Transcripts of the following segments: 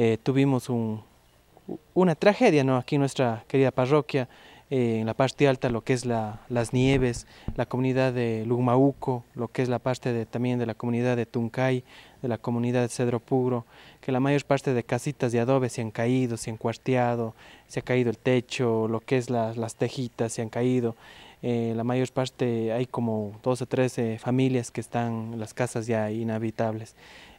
Eh, tuvimos una tragedia aquí en nuestra querida parroquia, eh, en la parte alta, lo que es las nieves, la comunidad de Lugmauco, lo que es la parte de, también de la comunidad de Tuncay, de la comunidad de Cedro Puro, que la mayor parte de casitas de adobe se han caído, se han cuarteado, se ha caído el techo, lo que es las tejitas se han caído. Eh, la mayor parte hay como 12 o 13 familias que están las casas ya inhabitables.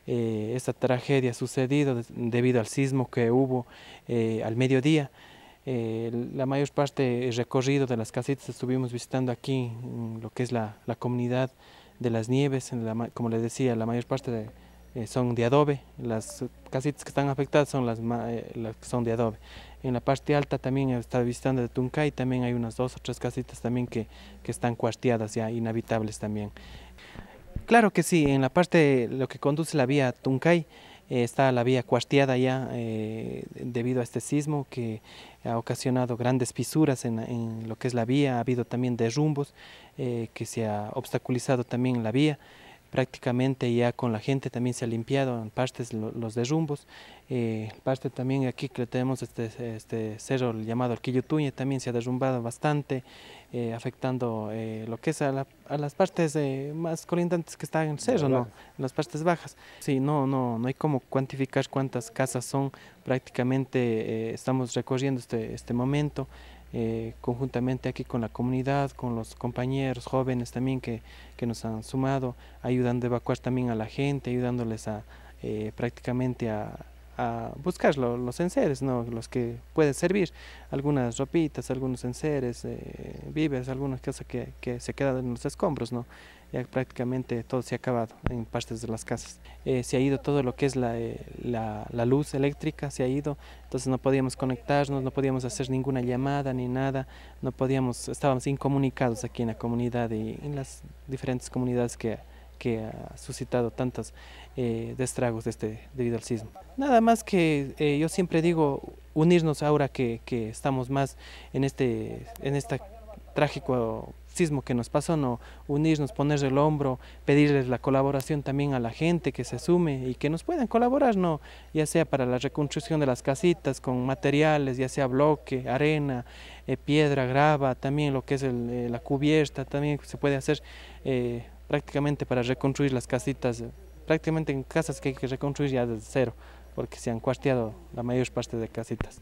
Eh, esta tragedia ha sucedido debido al sismo que hubo eh, al mediodía. la mayor parte del recorrido de las casitas estuvimos visitando aquí, lo que es la, comunidad de las nieves, como les decía, la mayor parte de eh, son de adobe, las casitas que están afectadas son las, eh, las que son de adobe. En la parte alta también está visitando de Tuncay, también hay unas dos o tres casitas también que, que están cuarteadas ya, inhabitables también. Claro que sí, en la parte lo que conduce la vía Tuncay eh, está la vía cuarteada ya debido a este sismo que ha ocasionado grandes fisuras en, en lo que es la vía, ha habido también derrumbos que se ha obstaculizado también la vía prácticamente ya con la gente también se ha limpiado en partes los derrumbos. Eh, parte también aquí que tenemos este, este cerro llamado el también se ha derrumbado bastante. Eh, afectando eh, lo que es a, las partes eh, más colindantes que están en el ¿no? las partes bajas. Sí, no, no, no hay como cuantificar cuántas casas son. Prácticamente estamos recorriendo este, este momento. conjuntamente aquí con la comunidad, con los compañeros jóvenes también que, que nos han sumado, ayudando a evacuar también a la gente, ayudándoles a prácticamente a a buscar los enseres, ¿no? los que pueden servir, algunas ropitas, algunos enseres, eh, vives, algunas cosas que, se quedan en los escombros, ¿no? ya prácticamente todo se ha acabado en partes de las casas. Eh, se ha ido todo lo que es eh, la, la, luz eléctrica, se ha ido, entonces no podíamos conectarnos, no podíamos hacer ninguna llamada ni nada, no podíamos, estábamos incomunicados aquí en la comunidad y en las diferentes comunidades que que ha suscitado tantos eh, destragos este, debido al sismo. Nada más que eh, yo siempre digo unirnos ahora que, estamos más en este, en este trágico sismo que nos pasó, no unirnos, poner el hombro, pedirles la colaboración también a la gente que se sume y que nos puedan colaborar, no, ya sea para la reconstrucción de las casitas con materiales, ya sea bloque, arena, eh, piedra, grava, también lo que es la cubierta, también se puede hacer prácticamente para reconstruir las casitas, eh, prácticamente en casas que hay que reconstruir ya desde cero, porque se han cuarteado la mayor parte de casitas.